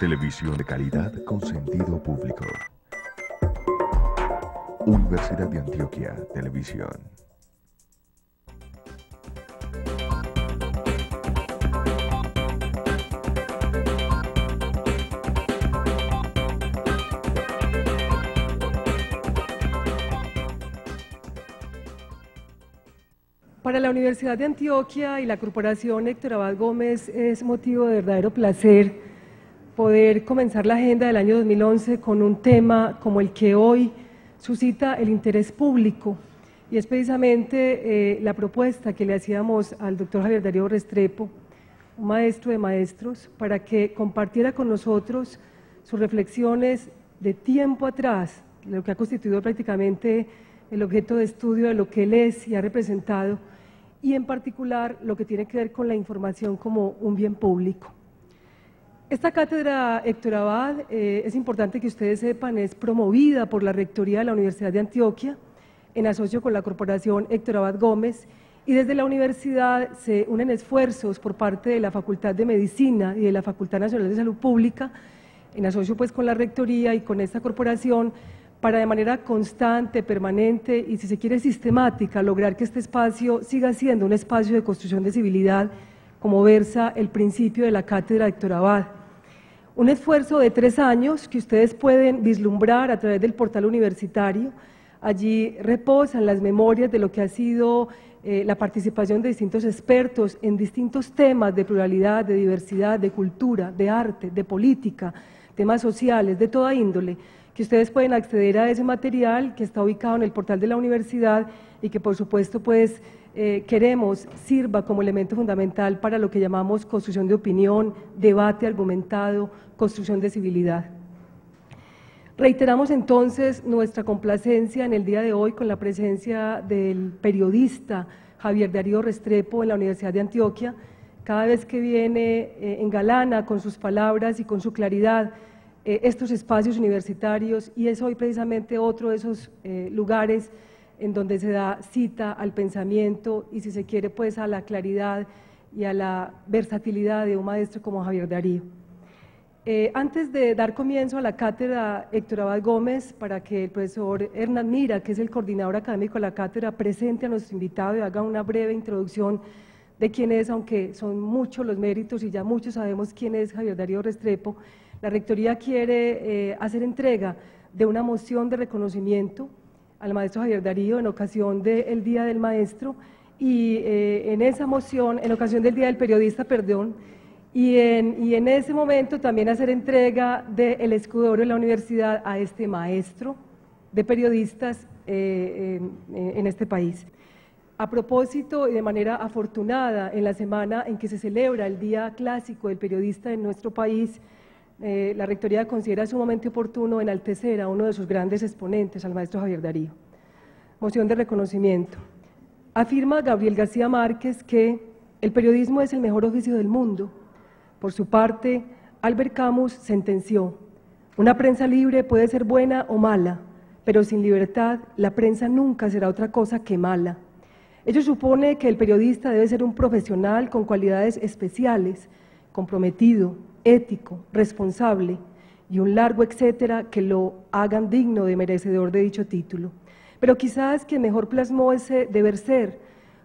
Televisión de calidad con sentido público. Universidad de Antioquia, Televisión. Para la Universidad de Antioquia y la Corporación Héctor Abad Gómez es motivo de verdadero placer poder comenzar la agenda del año 2011 con un tema como el que hoy suscita el interés público. Y es precisamente eh, la propuesta que le hacíamos al doctor Javier Darío Restrepo, un maestro de maestros, para que compartiera con nosotros sus reflexiones de tiempo atrás, lo que ha constituido prácticamente el objeto de estudio de lo que él es y ha representado, y en particular lo que tiene que ver con la información como un bien público. Esta cátedra, Héctor Abad, eh, es importante que ustedes sepan, es promovida por la Rectoría de la Universidad de Antioquia, en asocio con la Corporación Héctor Abad Gómez, y desde la universidad se unen esfuerzos por parte de la Facultad de Medicina y de la Facultad Nacional de Salud Pública, en asocio pues con la Rectoría y con esta corporación, para de manera constante, permanente y si se quiere sistemática lograr que este espacio siga siendo un espacio de construcción de civilidad como versa el principio de la cátedra Héctor Abad. Un esfuerzo de tres años que ustedes pueden vislumbrar a través del portal universitario. Allí reposan las memorias de lo que ha sido eh, la participación de distintos expertos en distintos temas de pluralidad, de diversidad, de cultura, de arte, de política, temas sociales, de toda índole, que ustedes pueden acceder a ese material que está ubicado en el portal de la universidad y que por supuesto pues eh, queremos sirva como elemento fundamental para lo que llamamos construcción de opinión, debate argumentado, construcción de civilidad. Reiteramos entonces nuestra complacencia en el día de hoy con la presencia del periodista Javier Darío Restrepo en la Universidad de Antioquia. Cada vez que viene eh, en galana con sus palabras y con su claridad eh, estos espacios universitarios y es hoy precisamente otro de esos lugares en donde se da cita al pensamiento y si se quiere pues a la claridad y a la versatilidad de un maestro como Javier Darío. Eh, antes de dar comienzo a la cátedra Héctor Abad Gómez, para que el profesor Hernán Mira, que es el coordinador académico de la cátedra, presente a nuestro invitado y haga una breve introducción de quién es, aunque son muchos los méritos y ya muchos sabemos quién es Javier Darío Restrepo, la Rectoría quiere eh, hacer entrega de una moción de reconocimiento al maestro Javier Darío en ocasión del Día del Maestro y eh, en esa moción, en ocasión del Día del Periodista, perdón, y en, y en ese momento también hacer entrega del escudo escudero de la universidad a este maestro de periodistas eh, eh, en este país. A propósito y de manera afortunada, en la semana en que se celebra el Día Clásico del Periodista en nuestro país, eh, la Rectoría considera sumamente oportuno enaltecer a uno de sus grandes exponentes, al maestro Javier Darío. Moción de reconocimiento. Afirma Gabriel García Márquez que el periodismo es el mejor oficio del mundo. Por su parte, Albert Camus sentenció, una prensa libre puede ser buena o mala, pero sin libertad la prensa nunca será otra cosa que mala. Ello supone que el periodista debe ser un profesional con cualidades especiales, comprometido, ético, responsable y un largo etcétera que lo hagan digno de merecedor de dicho título. Pero quizás quien mejor plasmó ese deber ser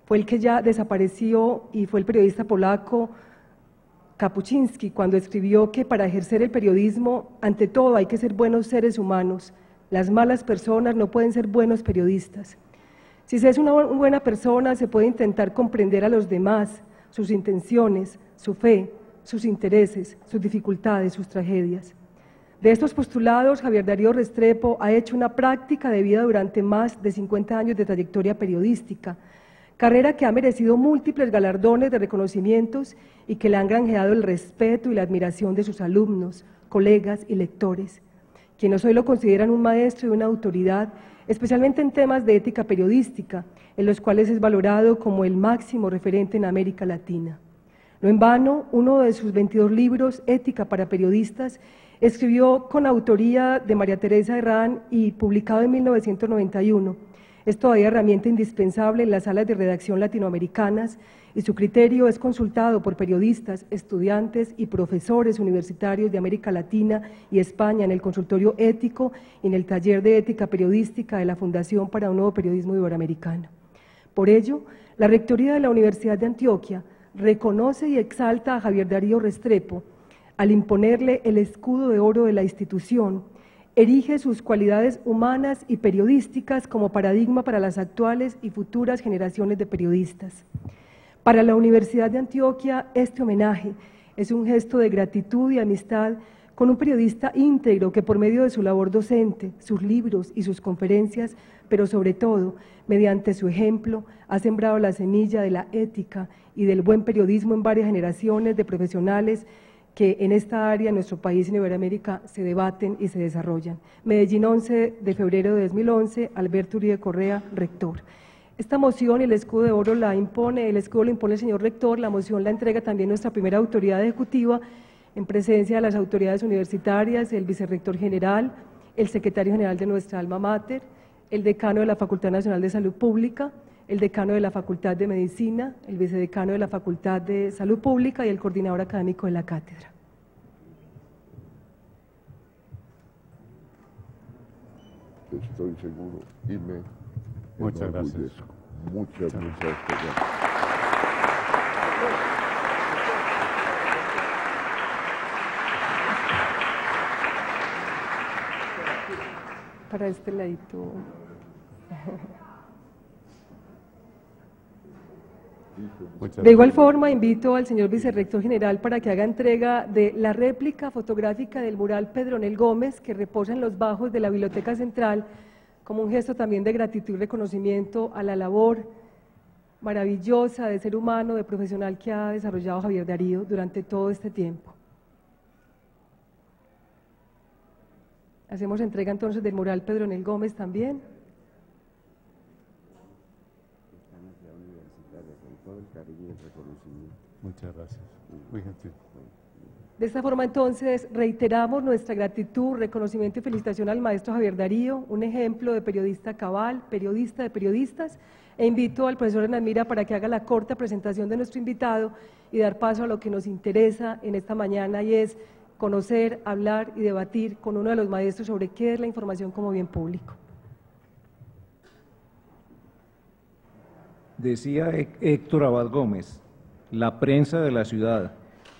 fue el que ya desapareció y fue el periodista polaco Kapuczynski cuando escribió que para ejercer el periodismo, ante todo hay que ser buenos seres humanos. Las malas personas no pueden ser buenos periodistas. Si se es una buena persona, se puede intentar comprender a los demás, sus intenciones, su fe, sus intereses, sus dificultades, sus tragedias. De estos postulados, Javier Darío Restrepo ha hecho una práctica de vida durante más de 50 años de trayectoria periodística, carrera que ha merecido múltiples galardones de reconocimientos y que le han granjeado el respeto y la admiración de sus alumnos, colegas y lectores, quienes hoy lo consideran un maestro y una autoridad, especialmente en temas de ética periodística, en los cuales es valorado como el máximo referente en América Latina. No en vano, uno de sus 22 libros, Ética para Periodistas, escribió con autoría de María Teresa Herrán y publicado en 1991. Es todavía herramienta indispensable en las salas de redacción latinoamericanas y su criterio es consultado por periodistas, estudiantes y profesores universitarios de América Latina y España en el consultorio ético y en el taller de ética periodística de la Fundación para un Nuevo Periodismo Iberoamericano. Por ello, la Rectoría de la Universidad de Antioquia reconoce y exalta a Javier Darío Restrepo al imponerle el escudo de oro de la institución, erige sus cualidades humanas y periodísticas como paradigma para las actuales y futuras generaciones de periodistas. Para la Universidad de Antioquia, este homenaje es un gesto de gratitud y amistad con un periodista íntegro que por medio de su labor docente, sus libros y sus conferencias pero sobre todo, mediante su ejemplo, ha sembrado la semilla de la ética y del buen periodismo en varias generaciones de profesionales que en esta área, en nuestro país, en Iberoamérica, se debaten y se desarrollan. Medellín 11 de febrero de 2011, Alberto Uribe Correa, rector. Esta moción y el escudo de oro la impone, el escudo lo impone el señor rector, la moción la entrega también nuestra primera autoridad ejecutiva, en presencia de las autoridades universitarias, el vicerrector general, el secretario general de nuestra alma mater, el decano de la Facultad Nacional de Salud Pública, el decano de la Facultad de Medicina, el vicedecano de la Facultad de Salud Pública y el coordinador académico de la cátedra. Estoy seguro muchas gracias. gracias. Para este ladito. De igual forma, invito al señor vicerrector general para que haga entrega de la réplica fotográfica del mural Pedro Nel Gómez, que reposa en los bajos de la Biblioteca Central, como un gesto también de gratitud y reconocimiento a la labor maravillosa de ser humano, de profesional que ha desarrollado Javier Darío durante todo este tiempo. Hacemos entrega entonces del mural Pedro Nel Gómez también. Muchas gracias. Mm. Muy De esta forma, entonces, reiteramos nuestra gratitud, reconocimiento y felicitación al maestro Javier Darío, un ejemplo de periodista cabal, periodista de periodistas, e invito al profesor Enamira para que haga la corta presentación de nuestro invitado y dar paso a lo que nos interesa en esta mañana y es conocer, hablar y debatir con uno de los maestros sobre qué es la información como bien público. Decía Héctor Abad Gómez, la prensa de la ciudad,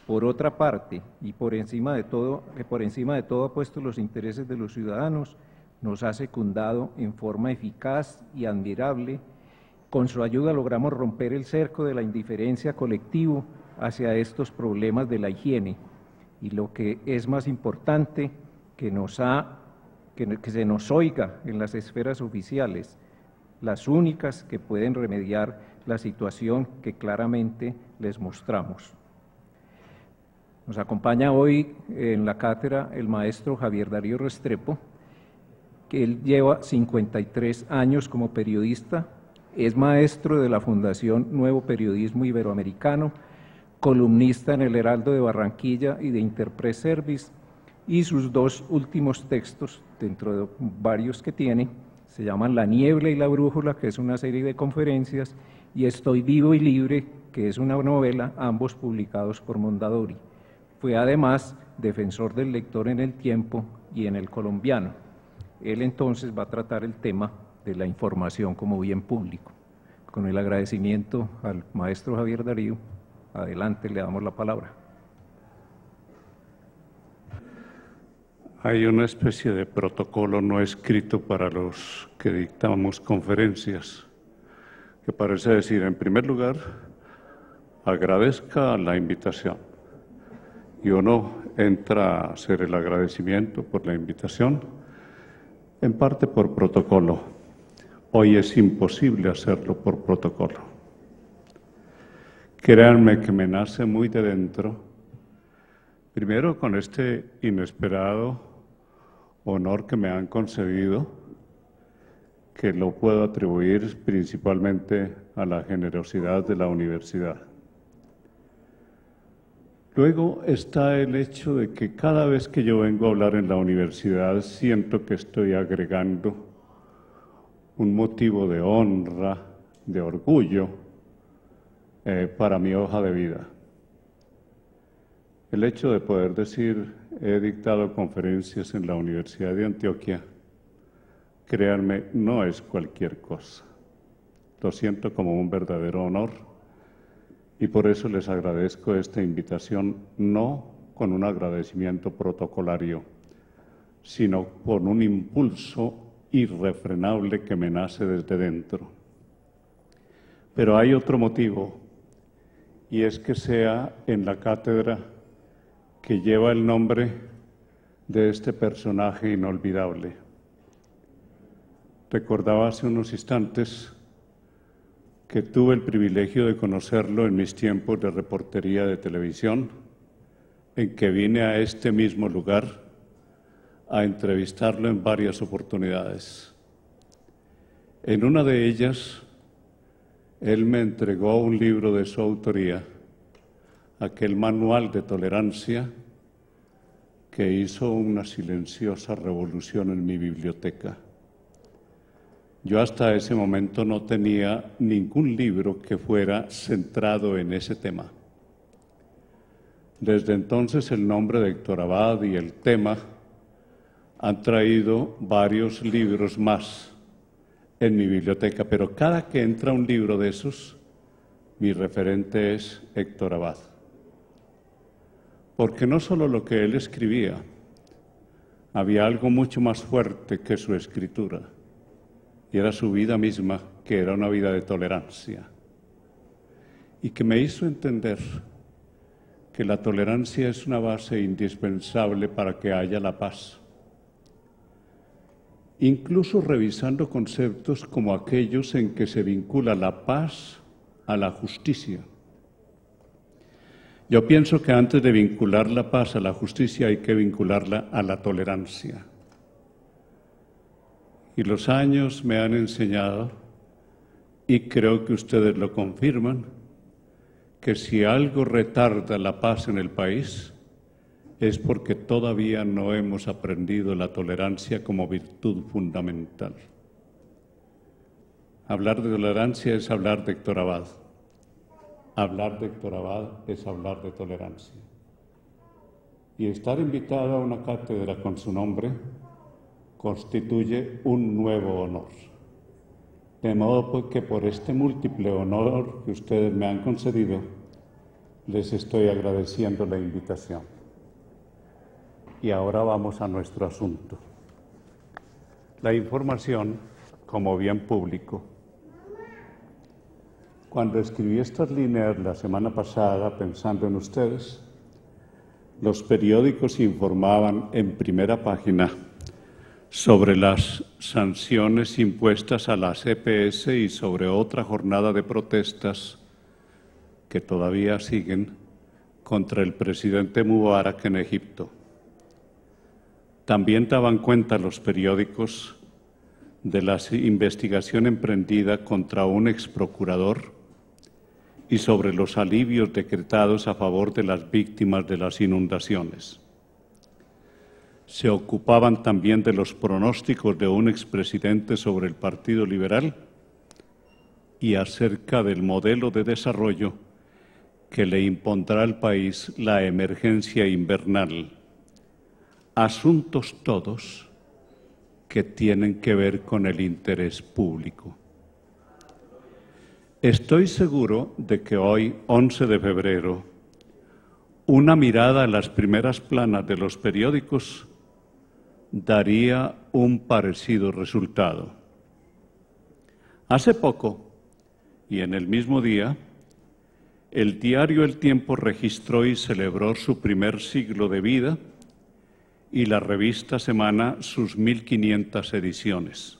por otra parte, y por encima de todo, eh, por encima de todo ha puesto los intereses de los ciudadanos, nos ha secundado en forma eficaz y admirable. Con su ayuda logramos romper el cerco de la indiferencia colectivo hacia estos problemas de la higiene. Y lo que es más importante, que, nos ha, que se nos oiga en las esferas oficiales, las únicas que pueden remediar la situación que claramente les mostramos. Nos acompaña hoy en la cátedra el maestro Javier Darío Restrepo, que él lleva 53 años como periodista, es maestro de la Fundación Nuevo Periodismo Iberoamericano, columnista en el Heraldo de Barranquilla y de Interpress Service, y sus dos últimos textos, dentro de varios que tiene, se llaman La Niebla y la Brújula, que es una serie de conferencias, y Estoy Vivo y Libre, que es una novela, ambos publicados por Mondadori. Fue además defensor del lector en el tiempo y en el colombiano. Él entonces va a tratar el tema de la información como bien público. Con el agradecimiento al maestro Javier Darío, adelante le damos la palabra. hay una especie de protocolo no escrito para los que dictamos conferencias, que parece decir, en primer lugar, agradezca la invitación. Y uno entra a hacer el agradecimiento por la invitación, en parte por protocolo. Hoy es imposible hacerlo por protocolo. Créanme que me nace muy de dentro, primero con este inesperado honor que me han concedido, que lo puedo atribuir principalmente a la generosidad de la universidad. Luego está el hecho de que cada vez que yo vengo a hablar en la universidad siento que estoy agregando un motivo de honra, de orgullo eh, para mi hoja de vida. El hecho de poder decir he dictado conferencias en la Universidad de Antioquia. Créanme, no es cualquier cosa. Lo siento como un verdadero honor y por eso les agradezco esta invitación, no con un agradecimiento protocolario, sino con un impulso irrefrenable que me nace desde dentro. Pero hay otro motivo, y es que sea en la cátedra que lleva el nombre de este personaje inolvidable. Recordaba hace unos instantes que tuve el privilegio de conocerlo en mis tiempos de reportería de televisión, en que vine a este mismo lugar a entrevistarlo en varias oportunidades. En una de ellas, él me entregó un libro de su autoría aquel manual de tolerancia que hizo una silenciosa revolución en mi biblioteca. Yo hasta ese momento no tenía ningún libro que fuera centrado en ese tema. Desde entonces el nombre de Héctor Abad y el tema han traído varios libros más en mi biblioteca, pero cada que entra un libro de esos, mi referente es Héctor Abad porque no solo lo que él escribía, había algo mucho más fuerte que su escritura, y era su vida misma, que era una vida de tolerancia, y que me hizo entender que la tolerancia es una base indispensable para que haya la paz. Incluso revisando conceptos como aquellos en que se vincula la paz a la justicia yo pienso que antes de vincular la paz a la justicia hay que vincularla a la tolerancia. Y los años me han enseñado, y creo que ustedes lo confirman, que si algo retarda la paz en el país es porque todavía no hemos aprendido la tolerancia como virtud fundamental. Hablar de tolerancia es hablar de Héctor Abad. Hablar de Héctor Abad es hablar de tolerancia. Y estar invitado a una cátedra con su nombre constituye un nuevo honor. De modo pues, que por este múltiple honor que ustedes me han concedido, les estoy agradeciendo la invitación. Y ahora vamos a nuestro asunto. La información, como bien público, cuando escribí estas líneas la semana pasada pensando en ustedes, los periódicos informaban en primera página sobre las sanciones impuestas a la CPS y sobre otra jornada de protestas que todavía siguen contra el presidente Mubarak en Egipto. También daban cuenta los periódicos de la investigación emprendida contra un ex procurador y sobre los alivios decretados a favor de las víctimas de las inundaciones. Se ocupaban también de los pronósticos de un expresidente sobre el Partido Liberal y acerca del modelo de desarrollo que le impondrá al país la emergencia invernal. Asuntos todos que tienen que ver con el interés público. Estoy seguro de que hoy, 11 de febrero, una mirada a las primeras planas de los periódicos daría un parecido resultado. Hace poco, y en el mismo día, el diario El Tiempo registró y celebró su primer siglo de vida y la revista Semana sus 1.500 ediciones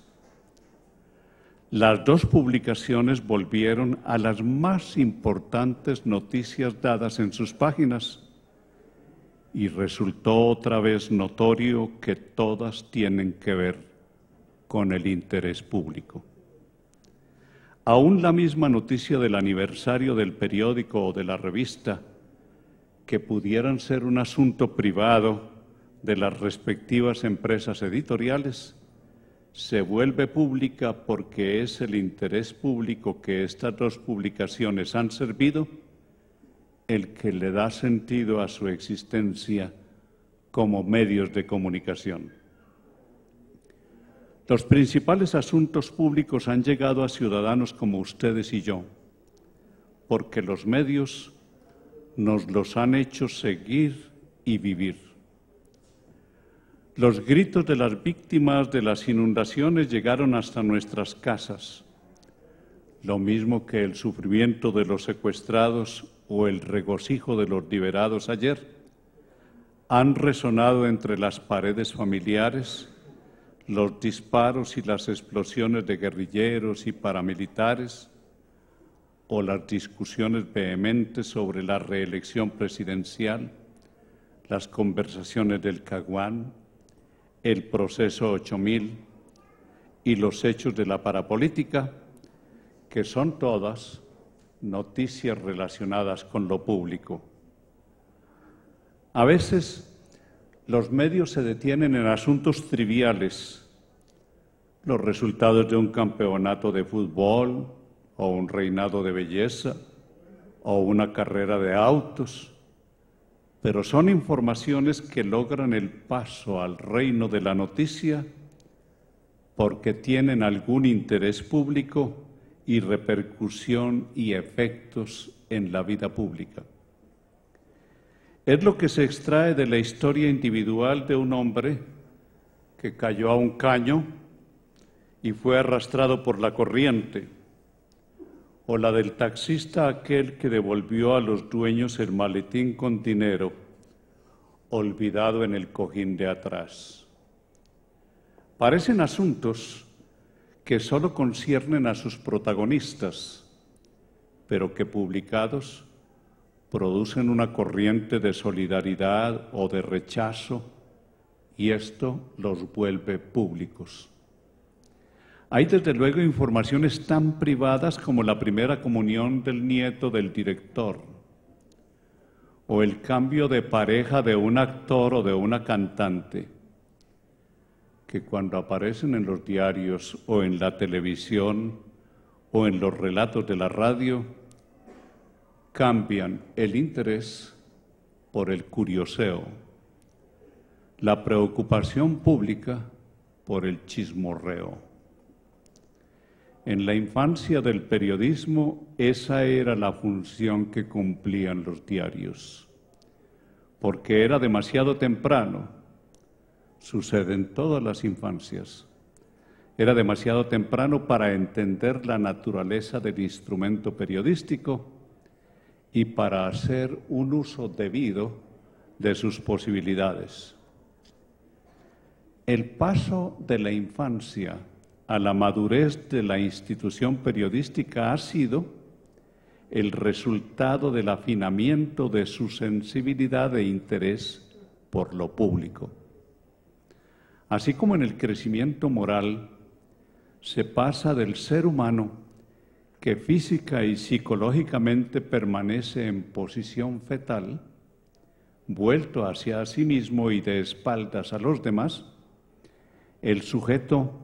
las dos publicaciones volvieron a las más importantes noticias dadas en sus páginas y resultó otra vez notorio que todas tienen que ver con el interés público. Aún la misma noticia del aniversario del periódico o de la revista, que pudieran ser un asunto privado de las respectivas empresas editoriales, se vuelve pública porque es el interés público que estas dos publicaciones han servido el que le da sentido a su existencia como medios de comunicación. Los principales asuntos públicos han llegado a ciudadanos como ustedes y yo, porque los medios nos los han hecho seguir y vivir. Los gritos de las víctimas de las inundaciones llegaron hasta nuestras casas, lo mismo que el sufrimiento de los secuestrados o el regocijo de los liberados ayer. Han resonado entre las paredes familiares los disparos y las explosiones de guerrilleros y paramilitares o las discusiones vehementes sobre la reelección presidencial, las conversaciones del Caguán, el proceso 8000 y los hechos de la parapolítica, que son todas noticias relacionadas con lo público. A veces los medios se detienen en asuntos triviales, los resultados de un campeonato de fútbol o un reinado de belleza o una carrera de autos pero son informaciones que logran el paso al reino de la noticia porque tienen algún interés público y repercusión y efectos en la vida pública. Es lo que se extrae de la historia individual de un hombre que cayó a un caño y fue arrastrado por la corriente o la del taxista aquel que devolvió a los dueños el maletín con dinero olvidado en el cojín de atrás. Parecen asuntos que solo conciernen a sus protagonistas, pero que publicados producen una corriente de solidaridad o de rechazo y esto los vuelve públicos. Hay desde luego informaciones tan privadas como la primera comunión del nieto del director o el cambio de pareja de un actor o de una cantante, que cuando aparecen en los diarios o en la televisión o en los relatos de la radio, cambian el interés por el curioseo, la preocupación pública por el chismorreo. En la infancia del periodismo esa era la función que cumplían los diarios, porque era demasiado temprano, sucede en todas las infancias, era demasiado temprano para entender la naturaleza del instrumento periodístico y para hacer un uso debido de sus posibilidades. El paso de la infancia a la madurez de la institución periodística ha sido el resultado del afinamiento de su sensibilidad e interés por lo público. Así como en el crecimiento moral se pasa del ser humano que física y psicológicamente permanece en posición fetal, vuelto hacia sí mismo y de espaldas a los demás, el sujeto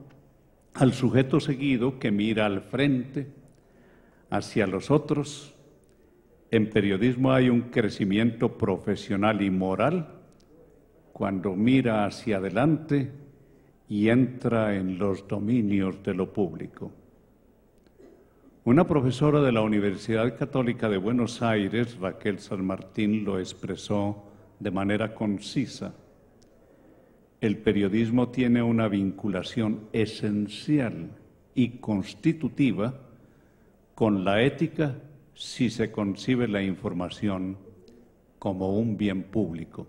al sujeto seguido que mira al frente, hacia los otros. En periodismo hay un crecimiento profesional y moral cuando mira hacia adelante y entra en los dominios de lo público. Una profesora de la Universidad Católica de Buenos Aires, Raquel San Martín, lo expresó de manera concisa el periodismo tiene una vinculación esencial y constitutiva con la ética si se concibe la información como un bien público.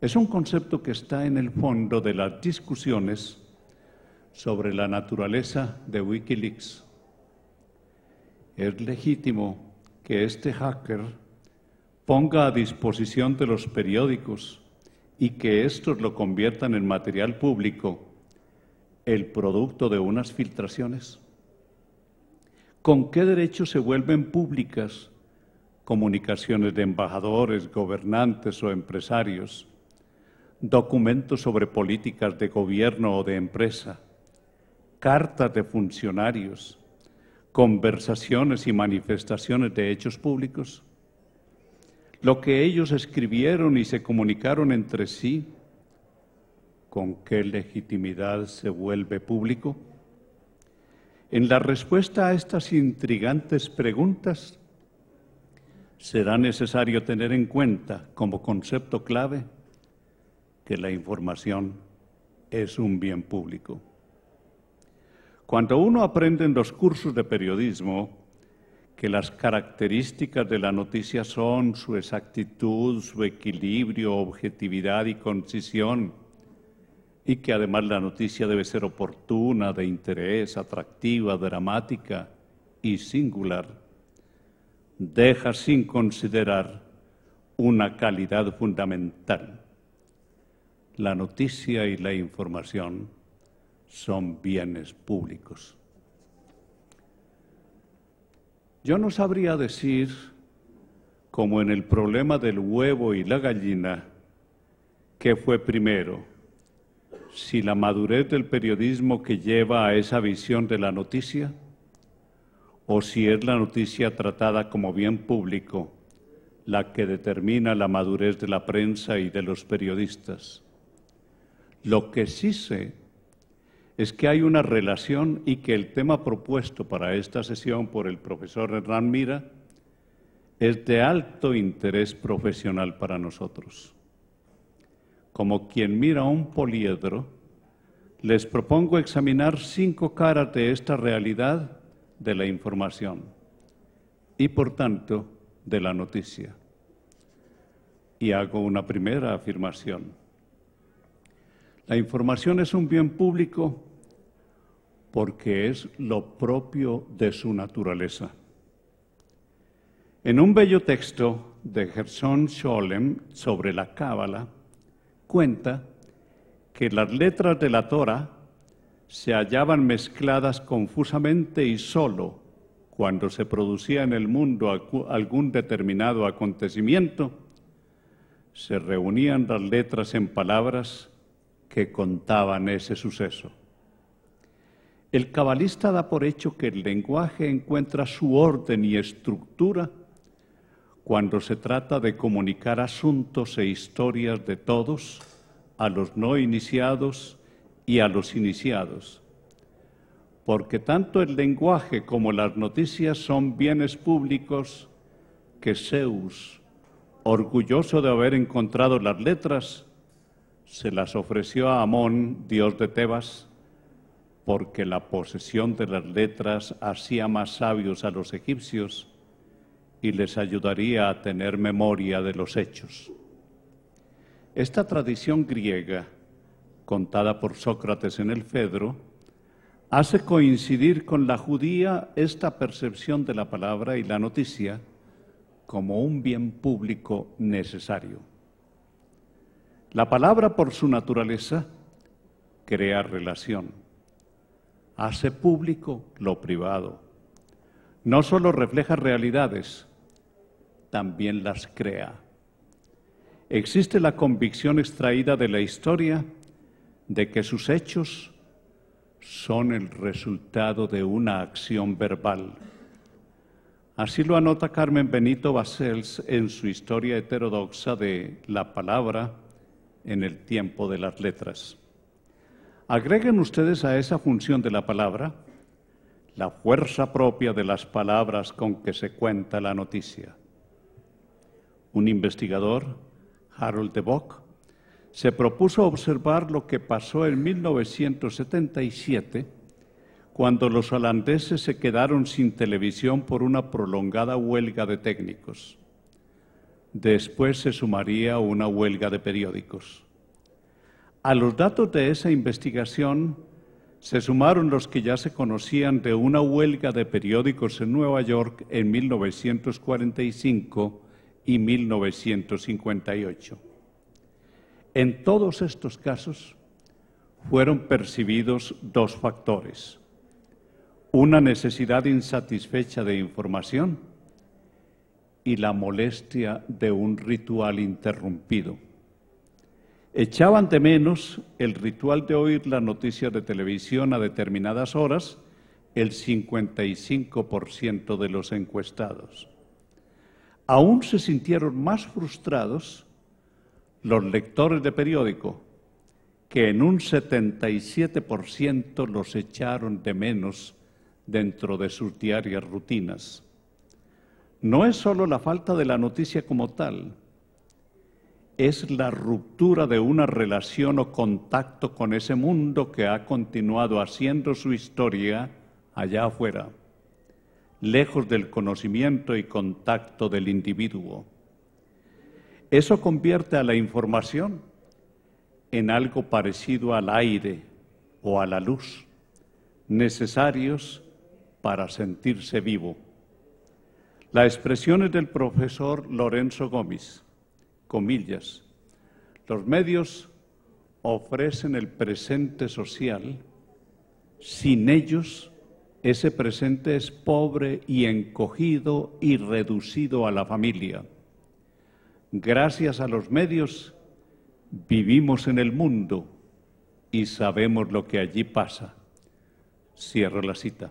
Es un concepto que está en el fondo de las discusiones sobre la naturaleza de Wikileaks. Es legítimo que este hacker ponga a disposición de los periódicos y que estos lo conviertan en material público, el producto de unas filtraciones? ¿Con qué derechos se vuelven públicas comunicaciones de embajadores, gobernantes o empresarios, documentos sobre políticas de gobierno o de empresa, cartas de funcionarios, conversaciones y manifestaciones de hechos públicos? lo que ellos escribieron y se comunicaron entre sí, ¿con qué legitimidad se vuelve público? En la respuesta a estas intrigantes preguntas, será necesario tener en cuenta como concepto clave que la información es un bien público. Cuando uno aprende en los cursos de periodismo que las características de la noticia son su exactitud, su equilibrio, objetividad y concisión, y que además la noticia debe ser oportuna, de interés, atractiva, dramática y singular. Deja sin considerar una calidad fundamental. La noticia y la información son bienes públicos. Yo no sabría decir, como en el problema del huevo y la gallina, qué fue primero, si la madurez del periodismo que lleva a esa visión de la noticia, o si es la noticia tratada como bien público la que determina la madurez de la prensa y de los periodistas. Lo que sí sé es que hay una relación y que el tema propuesto para esta sesión por el profesor Hernán Mira es de alto interés profesional para nosotros. Como quien mira un poliedro, les propongo examinar cinco caras de esta realidad de la información y, por tanto, de la noticia. Y hago una primera afirmación. La información es un bien público porque es lo propio de su naturaleza. En un bello texto de Gerson Scholem sobre la Cábala, cuenta que las letras de la Torah se hallaban mezcladas confusamente y solo cuando se producía en el mundo algún determinado acontecimiento, se reunían las letras en palabras que contaban ese suceso. El cabalista da por hecho que el lenguaje encuentra su orden y estructura cuando se trata de comunicar asuntos e historias de todos, a los no iniciados y a los iniciados. Porque tanto el lenguaje como las noticias son bienes públicos que Zeus, orgulloso de haber encontrado las letras, se las ofreció a Amón, dios de Tebas, porque la posesión de las letras hacía más sabios a los egipcios y les ayudaría a tener memoria de los hechos. Esta tradición griega, contada por Sócrates en el Fedro, hace coincidir con la judía esta percepción de la palabra y la noticia como un bien público necesario. La palabra por su naturaleza crea relación, hace público lo privado, no solo refleja realidades, también las crea. Existe la convicción extraída de la historia de que sus hechos son el resultado de una acción verbal. Así lo anota Carmen Benito Basels en su historia heterodoxa de la palabra en el tiempo de las letras. Agreguen ustedes a esa función de la palabra la fuerza propia de las palabras con que se cuenta la noticia. Un investigador, Harold de Bock, se propuso observar lo que pasó en 1977 cuando los holandeses se quedaron sin televisión por una prolongada huelga de técnicos. Después se sumaría una huelga de periódicos. A los datos de esa investigación se sumaron los que ya se conocían de una huelga de periódicos en Nueva York en 1945 y 1958. En todos estos casos fueron percibidos dos factores. Una necesidad insatisfecha de información y la molestia de un ritual interrumpido. Echaban de menos el ritual de oír las noticias de televisión a determinadas horas el 55% de los encuestados. Aún se sintieron más frustrados los lectores de periódico, que en un 77% los echaron de menos dentro de sus diarias rutinas no es solo la falta de la noticia como tal, es la ruptura de una relación o contacto con ese mundo que ha continuado haciendo su historia allá afuera, lejos del conocimiento y contacto del individuo. Eso convierte a la información en algo parecido al aire o a la luz, necesarios para sentirse vivo. La expresión es del profesor Lorenzo Gómez, comillas, los medios ofrecen el presente social, sin ellos ese presente es pobre y encogido y reducido a la familia. Gracias a los medios vivimos en el mundo y sabemos lo que allí pasa. Cierro la cita.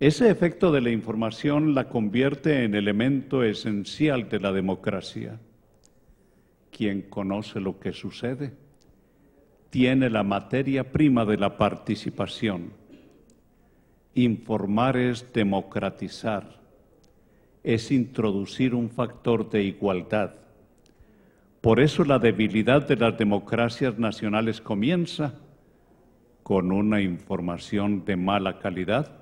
Ese efecto de la información la convierte en elemento esencial de la democracia. Quien conoce lo que sucede tiene la materia prima de la participación. Informar es democratizar, es introducir un factor de igualdad. Por eso la debilidad de las democracias nacionales comienza con una información de mala calidad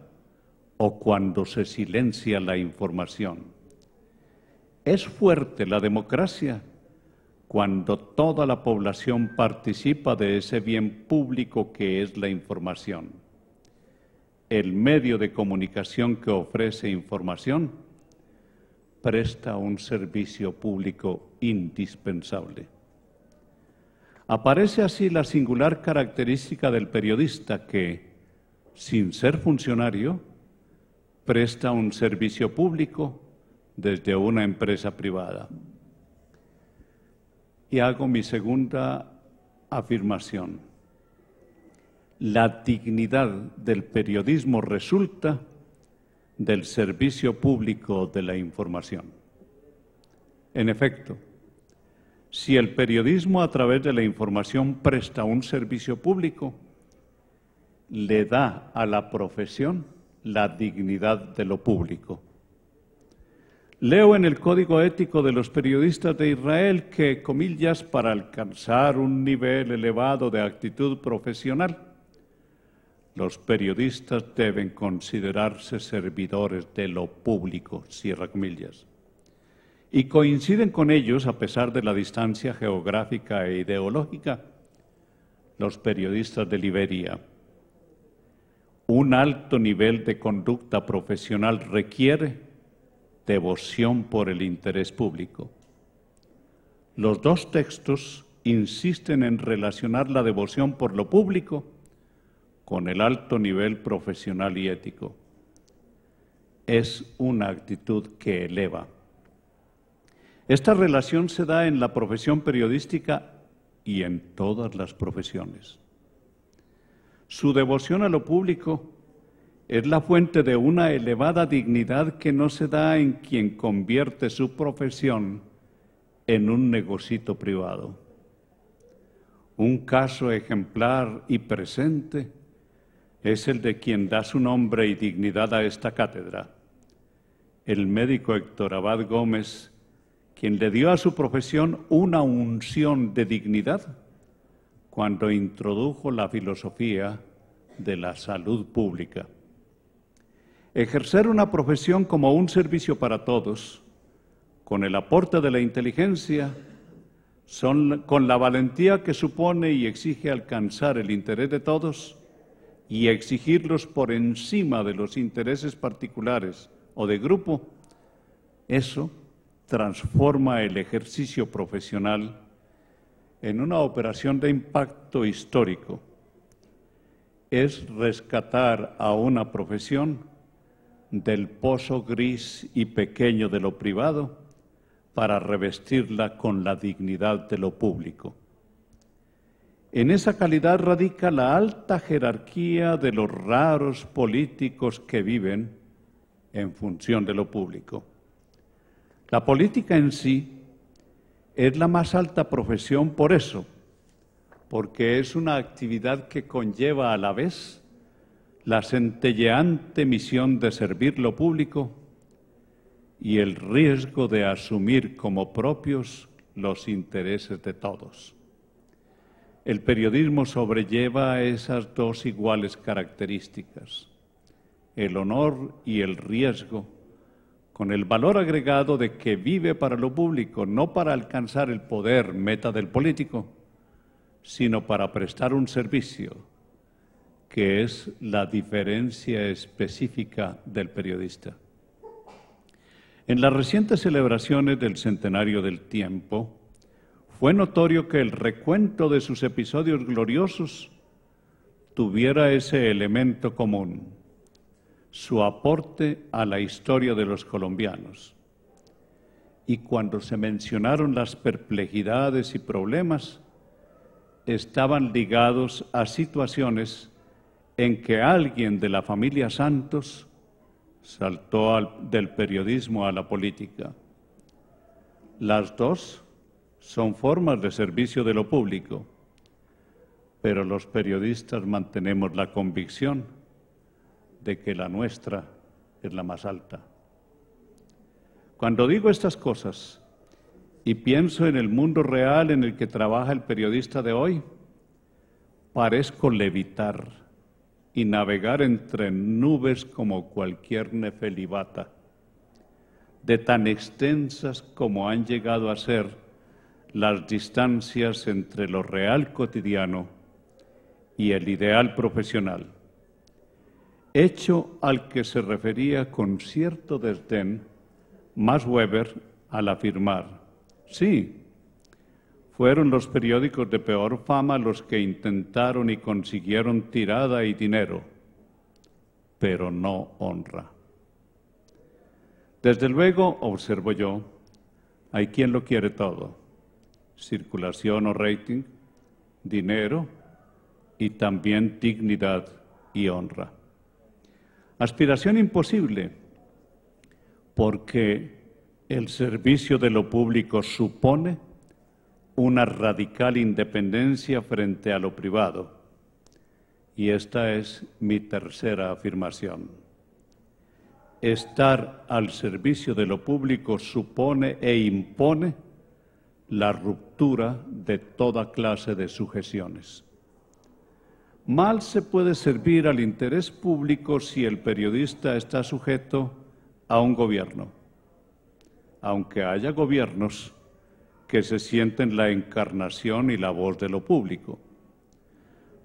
o cuando se silencia la información. Es fuerte la democracia cuando toda la población participa de ese bien público que es la información. El medio de comunicación que ofrece información presta un servicio público indispensable. Aparece así la singular característica del periodista que, sin ser funcionario, presta un servicio público desde una empresa privada. Y hago mi segunda afirmación. La dignidad del periodismo resulta del servicio público de la información. En efecto, si el periodismo a través de la información presta un servicio público, le da a la profesión la dignidad de lo público. Leo en el Código Ético de los Periodistas de Israel que, comillas, para alcanzar un nivel elevado de actitud profesional, los periodistas deben considerarse servidores de lo público, cierra comillas. Y coinciden con ellos, a pesar de la distancia geográfica e ideológica, los periodistas de Liberia, un alto nivel de conducta profesional requiere devoción por el interés público. Los dos textos insisten en relacionar la devoción por lo público con el alto nivel profesional y ético. Es una actitud que eleva. Esta relación se da en la profesión periodística y en todas las profesiones. Su devoción a lo público es la fuente de una elevada dignidad que no se da en quien convierte su profesión en un negocito privado. Un caso ejemplar y presente es el de quien da su nombre y dignidad a esta cátedra, el médico Héctor Abad Gómez, quien le dio a su profesión una unción de dignidad cuando introdujo la filosofía de la salud pública. Ejercer una profesión como un servicio para todos, con el aporte de la inteligencia, son, con la valentía que supone y exige alcanzar el interés de todos y exigirlos por encima de los intereses particulares o de grupo, eso transforma el ejercicio profesional en una operación de impacto histórico es rescatar a una profesión del pozo gris y pequeño de lo privado para revestirla con la dignidad de lo público. En esa calidad radica la alta jerarquía de los raros políticos que viven en función de lo público. La política en sí es la más alta profesión por eso, porque es una actividad que conlleva a la vez la centelleante misión de servir lo público y el riesgo de asumir como propios los intereses de todos. El periodismo sobrelleva esas dos iguales características, el honor y el riesgo, con el valor agregado de que vive para lo público, no para alcanzar el poder, meta del político, sino para prestar un servicio, que es la diferencia específica del periodista. En las recientes celebraciones del centenario del tiempo, fue notorio que el recuento de sus episodios gloriosos tuviera ese elemento común su aporte a la historia de los colombianos. Y cuando se mencionaron las perplejidades y problemas, estaban ligados a situaciones en que alguien de la familia Santos saltó del periodismo a la política. Las dos son formas de servicio de lo público, pero los periodistas mantenemos la convicción de que la nuestra es la más alta. Cuando digo estas cosas y pienso en el mundo real en el que trabaja el periodista de hoy, parezco levitar y navegar entre nubes como cualquier nefelibata, de tan extensas como han llegado a ser las distancias entre lo real cotidiano y el ideal profesional hecho al que se refería con cierto desdén más Weber al afirmar, sí, fueron los periódicos de peor fama los que intentaron y consiguieron tirada y dinero, pero no honra. Desde luego, observo yo, hay quien lo quiere todo, circulación o rating, dinero y también dignidad y honra. Aspiración imposible, porque el servicio de lo público supone una radical independencia frente a lo privado. Y esta es mi tercera afirmación. Estar al servicio de lo público supone e impone la ruptura de toda clase de sujeciones. Mal se puede servir al interés público si el periodista está sujeto a un gobierno, aunque haya gobiernos que se sienten la encarnación y la voz de lo público,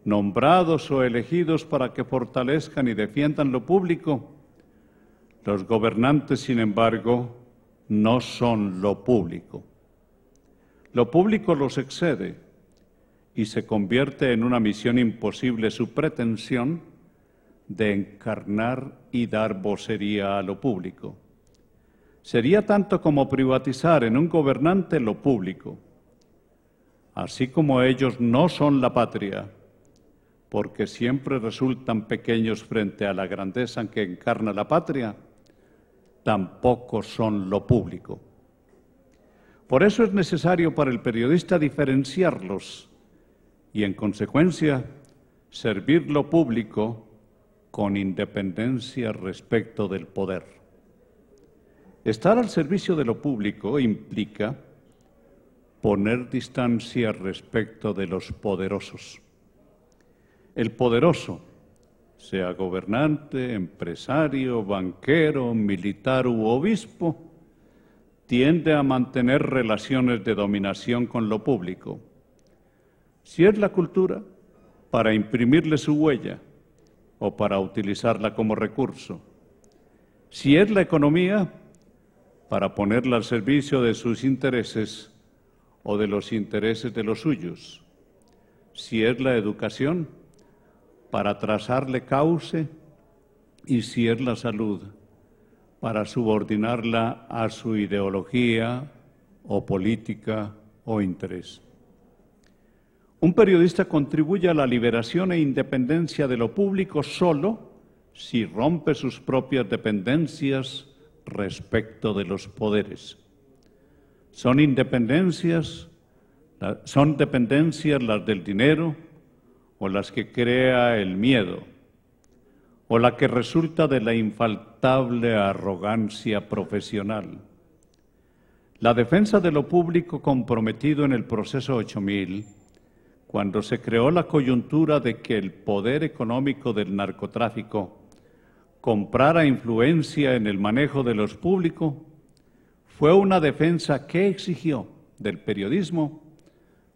nombrados o elegidos para que fortalezcan y defiendan lo público. Los gobernantes, sin embargo, no son lo público. Lo público los excede y se convierte en una misión imposible su pretensión de encarnar y dar vocería a lo público. Sería tanto como privatizar en un gobernante lo público, así como ellos no son la patria, porque siempre resultan pequeños frente a la grandeza que encarna la patria, tampoco son lo público. Por eso es necesario para el periodista diferenciarlos y en consecuencia servir lo público con independencia respecto del poder. Estar al servicio de lo público implica poner distancia respecto de los poderosos. El poderoso, sea gobernante, empresario, banquero, militar u obispo, tiende a mantener relaciones de dominación con lo público si es la cultura, para imprimirle su huella o para utilizarla como recurso. Si es la economía, para ponerla al servicio de sus intereses o de los intereses de los suyos. Si es la educación, para trazarle cauce y si es la salud, para subordinarla a su ideología o política o interés. Un periodista contribuye a la liberación e independencia de lo público solo si rompe sus propias dependencias respecto de los poderes. Son independencias, son dependencias las del dinero o las que crea el miedo o la que resulta de la infaltable arrogancia profesional. La defensa de lo público comprometido en el proceso 8000 cuando se creó la coyuntura de que el poder económico del narcotráfico comprara influencia en el manejo de los públicos, fue una defensa que exigió del periodismo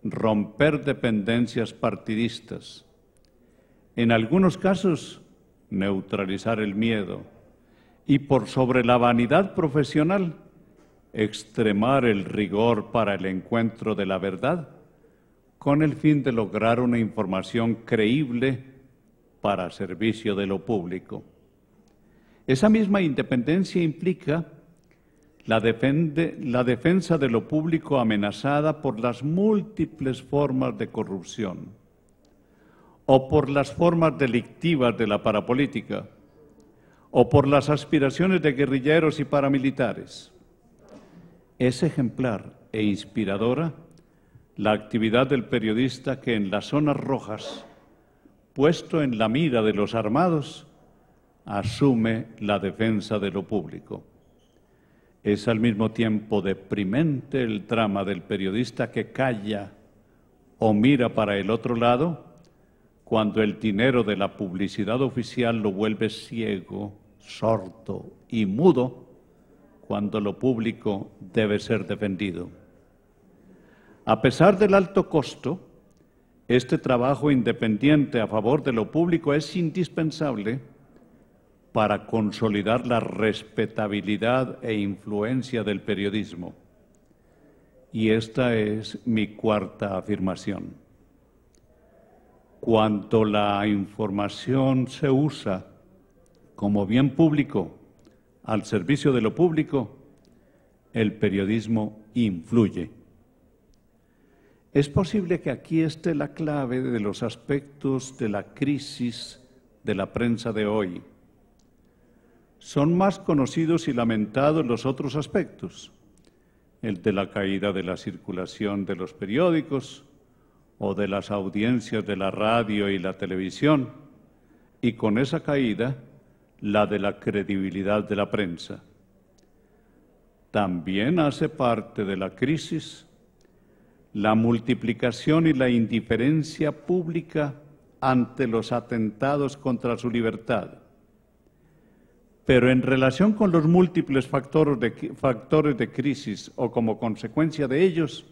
romper dependencias partidistas, en algunos casos neutralizar el miedo y por sobre la vanidad profesional extremar el rigor para el encuentro de la verdad con el fin de lograr una información creíble para servicio de lo público. Esa misma independencia implica la, la defensa de lo público amenazada por las múltiples formas de corrupción o por las formas delictivas de la parapolítica o por las aspiraciones de guerrilleros y paramilitares. Es ejemplar e inspiradora la actividad del periodista que en las zonas rojas, puesto en la mira de los armados, asume la defensa de lo público. Es al mismo tiempo deprimente el drama del periodista que calla o mira para el otro lado cuando el dinero de la publicidad oficial lo vuelve ciego, sordo y mudo cuando lo público debe ser defendido. A pesar del alto costo, este trabajo independiente a favor de lo público es indispensable para consolidar la respetabilidad e influencia del periodismo. Y esta es mi cuarta afirmación. Cuanto la información se usa como bien público al servicio de lo público, el periodismo influye. Es posible que aquí esté la clave de los aspectos de la crisis de la prensa de hoy. Son más conocidos y lamentados los otros aspectos, el de la caída de la circulación de los periódicos o de las audiencias de la radio y la televisión, y con esa caída la de la credibilidad de la prensa. También hace parte de la crisis la multiplicación y la indiferencia pública ante los atentados contra su libertad. Pero en relación con los múltiples factores de, factores de crisis o como consecuencia de ellos,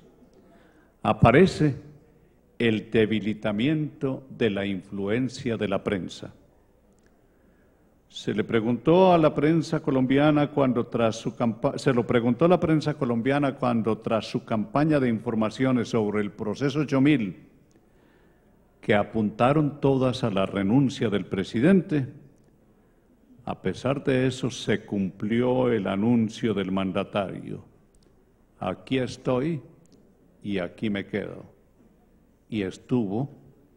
aparece el debilitamiento de la influencia de la prensa. Se le preguntó a la prensa colombiana cuando tras su se lo preguntó a la prensa colombiana cuando tras su campaña de informaciones sobre el proceso 8000 que apuntaron todas a la renuncia del presidente, a pesar de eso se cumplió el anuncio del mandatario. Aquí estoy y aquí me quedo. Y estuvo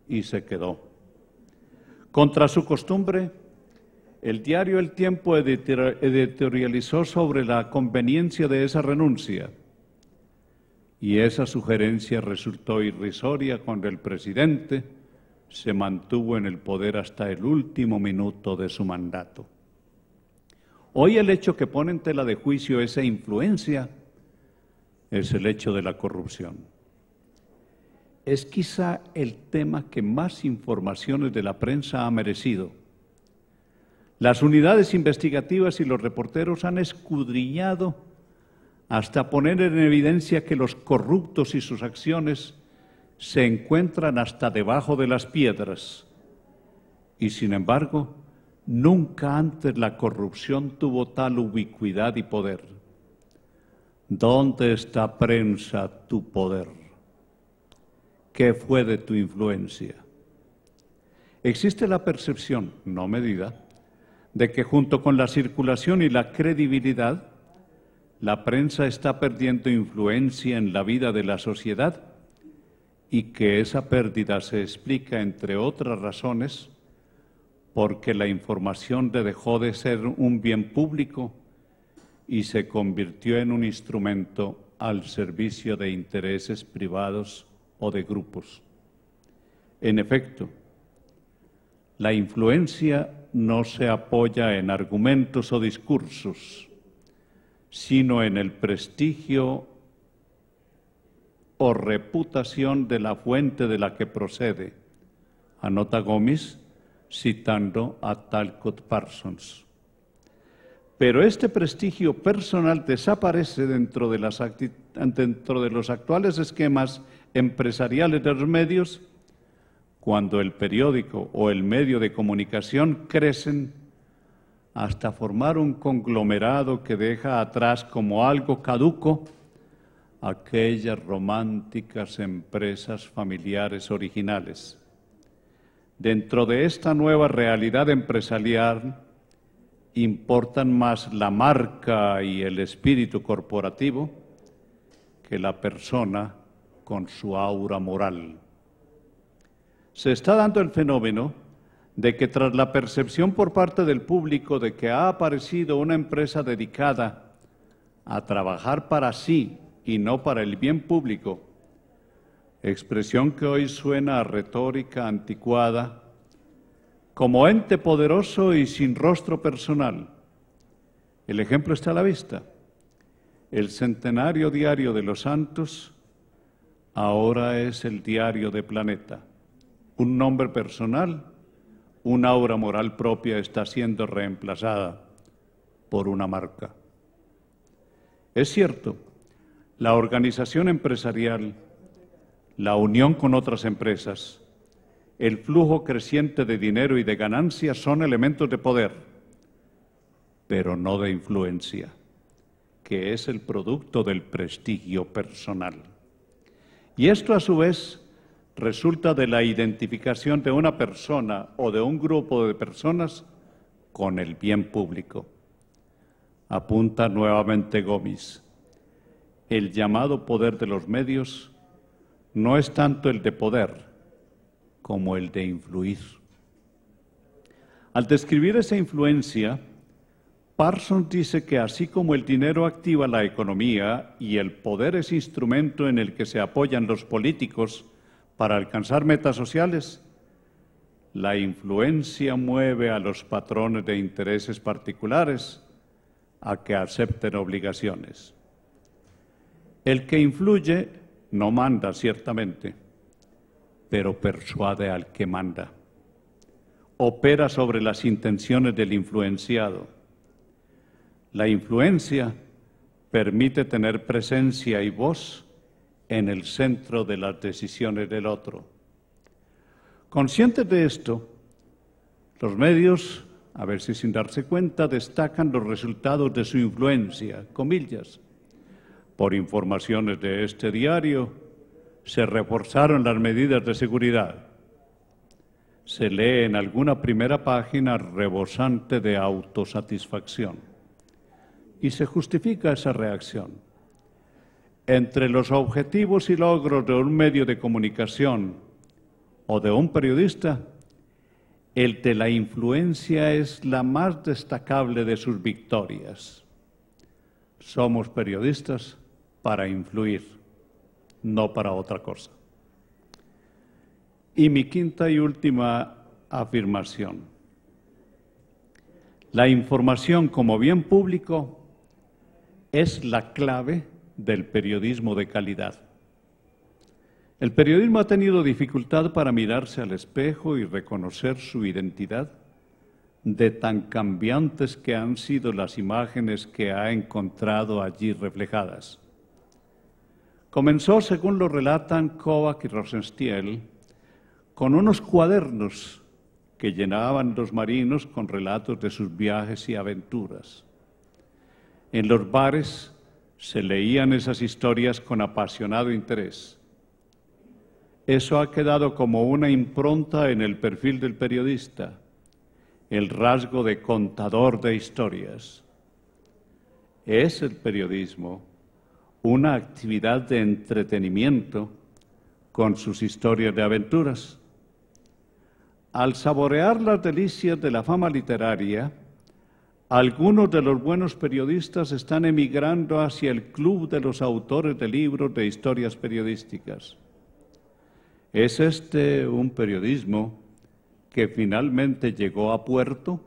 y se quedó. Contra su costumbre, el diario El Tiempo editorializó sobre la conveniencia de esa renuncia y esa sugerencia resultó irrisoria cuando el presidente se mantuvo en el poder hasta el último minuto de su mandato. Hoy el hecho que pone en tela de juicio esa influencia es el hecho de la corrupción. Es quizá el tema que más informaciones de la prensa ha merecido las unidades investigativas y los reporteros han escudriñado hasta poner en evidencia que los corruptos y sus acciones se encuentran hasta debajo de las piedras. Y sin embargo, nunca antes la corrupción tuvo tal ubicuidad y poder. ¿Dónde está prensa tu poder? ¿Qué fue de tu influencia? Existe la percepción, no medida, de que junto con la circulación y la credibilidad, la prensa está perdiendo influencia en la vida de la sociedad y que esa pérdida se explica, entre otras razones, porque la información dejó de ser un bien público y se convirtió en un instrumento al servicio de intereses privados o de grupos. En efecto, la influencia no se apoya en argumentos o discursos, sino en el prestigio o reputación de la fuente de la que procede. Anota Gómez citando a Talcott Parsons. Pero este prestigio personal desaparece dentro de, dentro de los actuales esquemas empresariales de los medios cuando el periódico o el medio de comunicación crecen hasta formar un conglomerado que deja atrás como algo caduco aquellas románticas empresas familiares originales. Dentro de esta nueva realidad empresarial importan más la marca y el espíritu corporativo que la persona con su aura moral se está dando el fenómeno de que tras la percepción por parte del público de que ha aparecido una empresa dedicada a trabajar para sí y no para el bien público, expresión que hoy suena a retórica anticuada, como ente poderoso y sin rostro personal. El ejemplo está a la vista. El centenario diario de los santos ahora es el diario de planeta un nombre personal, una obra moral propia está siendo reemplazada por una marca. Es cierto, la organización empresarial, la unión con otras empresas, el flujo creciente de dinero y de ganancias son elementos de poder, pero no de influencia, que es el producto del prestigio personal. Y esto a su vez resulta de la identificación de una persona o de un grupo de personas con el bien público. Apunta nuevamente Gómez, el llamado poder de los medios no es tanto el de poder como el de influir. Al describir esa influencia, Parsons dice que así como el dinero activa la economía y el poder es instrumento en el que se apoyan los políticos, para alcanzar metas sociales, la influencia mueve a los patrones de intereses particulares a que acepten obligaciones. El que influye no manda, ciertamente, pero persuade al que manda. Opera sobre las intenciones del influenciado. La influencia permite tener presencia y voz en el centro de las decisiones del otro. Conscientes de esto, los medios, a ver si sin darse cuenta, destacan los resultados de su influencia, comillas. Por informaciones de este diario, se reforzaron las medidas de seguridad. Se lee en alguna primera página rebosante de autosatisfacción y se justifica esa reacción entre los objetivos y logros de un medio de comunicación o de un periodista, el de la influencia es la más destacable de sus victorias. Somos periodistas para influir, no para otra cosa. Y mi quinta y última afirmación. La información como bien público es la clave del periodismo de calidad. El periodismo ha tenido dificultad para mirarse al espejo y reconocer su identidad de tan cambiantes que han sido las imágenes que ha encontrado allí reflejadas. Comenzó, según lo relatan Kovac y Rosenstiel, con unos cuadernos que llenaban los marinos con relatos de sus viajes y aventuras. En los bares se leían esas historias con apasionado interés. Eso ha quedado como una impronta en el perfil del periodista, el rasgo de contador de historias. Es el periodismo una actividad de entretenimiento con sus historias de aventuras. Al saborear las delicias de la fama literaria, algunos de los buenos periodistas están emigrando hacia el club de los autores de libros de historias periodísticas. ¿Es este un periodismo que finalmente llegó a puerto?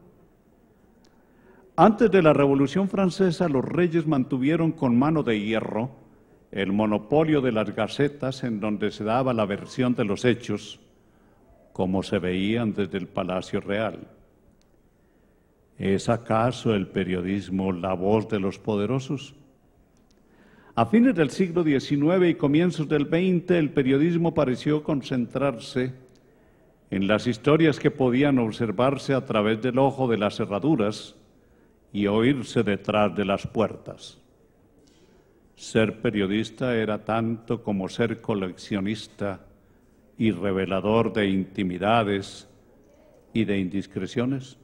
Antes de la Revolución Francesa, los reyes mantuvieron con mano de hierro el monopolio de las gacetas en donde se daba la versión de los hechos, como se veían desde el Palacio Real. ¿Es acaso el periodismo la voz de los poderosos? A fines del siglo XIX y comienzos del XX, el periodismo pareció concentrarse en las historias que podían observarse a través del ojo de las cerraduras y oírse detrás de las puertas. Ser periodista era tanto como ser coleccionista y revelador de intimidades y de indiscreciones.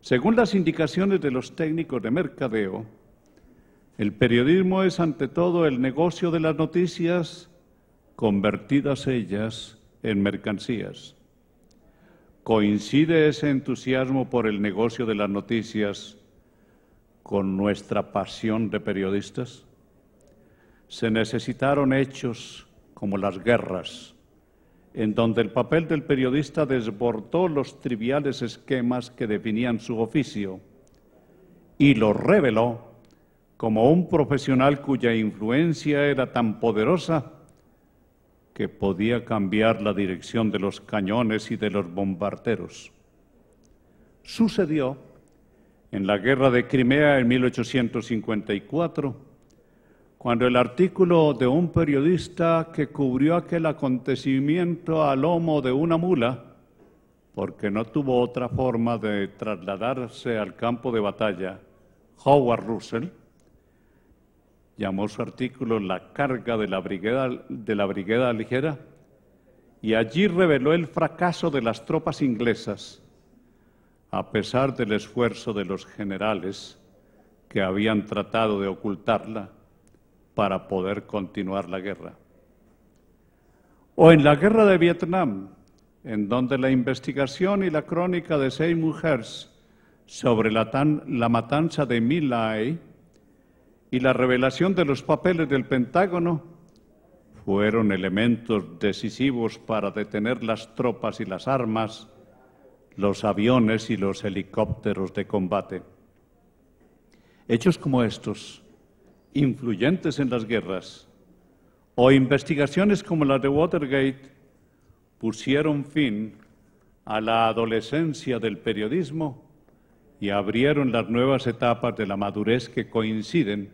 Según las indicaciones de los técnicos de mercadeo, el periodismo es ante todo el negocio de las noticias, convertidas ellas en mercancías. ¿Coincide ese entusiasmo por el negocio de las noticias con nuestra pasión de periodistas? Se necesitaron hechos como las guerras, en donde el papel del periodista desbordó los triviales esquemas que definían su oficio y lo reveló como un profesional cuya influencia era tan poderosa que podía cambiar la dirección de los cañones y de los bombarderos. Sucedió en la guerra de Crimea en 1854 cuando el artículo de un periodista que cubrió aquel acontecimiento a lomo de una mula, porque no tuvo otra forma de trasladarse al campo de batalla, Howard Russell llamó su artículo La carga de la brigada, de la brigada ligera y allí reveló el fracaso de las tropas inglesas a pesar del esfuerzo de los generales que habían tratado de ocultarla para poder continuar la guerra. O en la guerra de Vietnam, en donde la investigación y la crónica de seis mujeres sobre la, matanza de My Lai y la revelación de los papeles del Pentágono fueron elementos decisivos para detener las tropas y las armas, los aviones y los helicópteros de combate. Hechos como estos influyentes en las guerras o investigaciones como la de Watergate pusieron fin a la adolescencia del periodismo y abrieron las nuevas etapas de la madurez que coinciden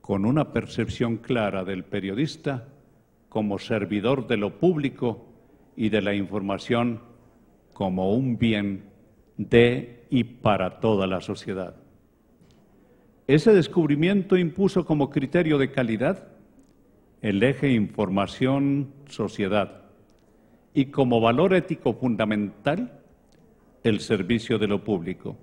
con una percepción clara del periodista como servidor de lo público y de la información como un bien de y para toda la sociedad. Ese descubrimiento impuso como criterio de calidad el eje información-sociedad y como valor ético fundamental el servicio de lo público.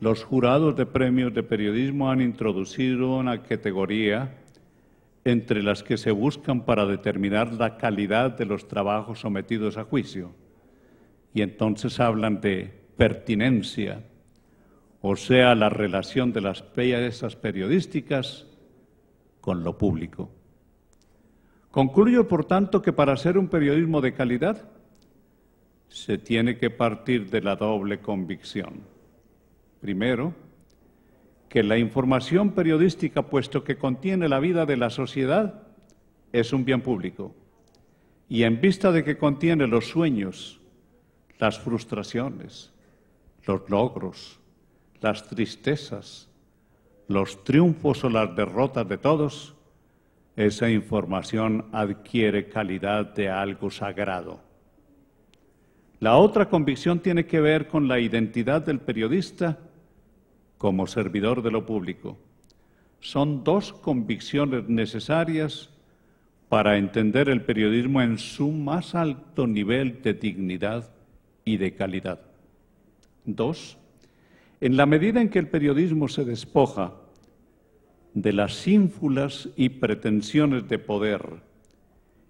Los jurados de premios de periodismo han introducido una categoría entre las que se buscan para determinar la calidad de los trabajos sometidos a juicio. Y entonces hablan de pertinencia, o sea, la relación de las piezas periodísticas con lo público. Concluyo, por tanto, que para hacer un periodismo de calidad se tiene que partir de la doble convicción. Primero, que la información periodística, puesto que contiene la vida de la sociedad, es un bien público. Y en vista de que contiene los sueños, las frustraciones, los logros, las tristezas, los triunfos o las derrotas de todos, esa información adquiere calidad de algo sagrado. La otra convicción tiene que ver con la identidad del periodista como servidor de lo público. Son dos convicciones necesarias para entender el periodismo en su más alto nivel de dignidad y de calidad. Dos, en la medida en que el periodismo se despoja de las ínfulas y pretensiones de poder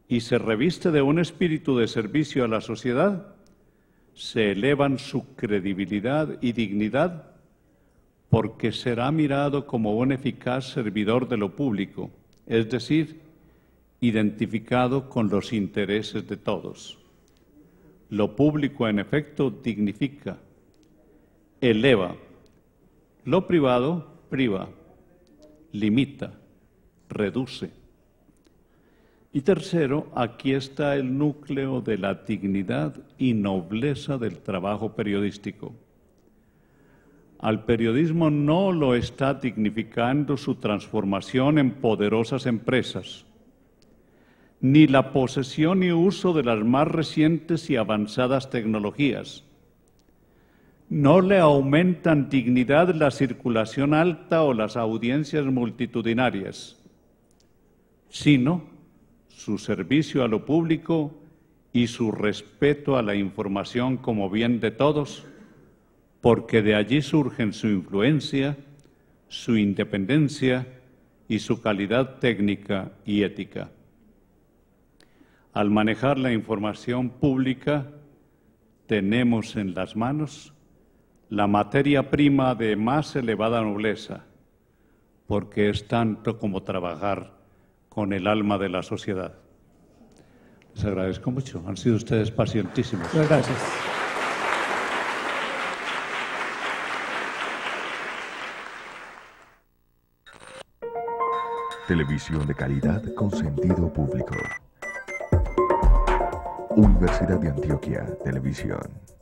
y se reviste de un espíritu de servicio a la sociedad, se elevan su credibilidad y dignidad porque será mirado como un eficaz servidor de lo público, es decir, identificado con los intereses de todos. Lo público, en efecto, dignifica, eleva. Lo privado priva, limita, reduce. Y tercero, aquí está el núcleo de la dignidad y nobleza del trabajo periodístico. Al periodismo no lo está dignificando su transformación en poderosas empresas, ni la posesión y uso de las más recientes y avanzadas tecnologías no le aumentan dignidad la circulación alta o las audiencias multitudinarias, sino su servicio a lo público y su respeto a la información como bien de todos, porque de allí surgen su influencia, su independencia y su calidad técnica y ética. Al manejar la información pública, tenemos en las manos la materia prima de más elevada nobleza, porque es tanto como trabajar con el alma de la sociedad. Les agradezco mucho, han sido ustedes pacientísimos. Muchas gracias. Televisión de calidad con sentido público. Universidad de Antioquia, Televisión.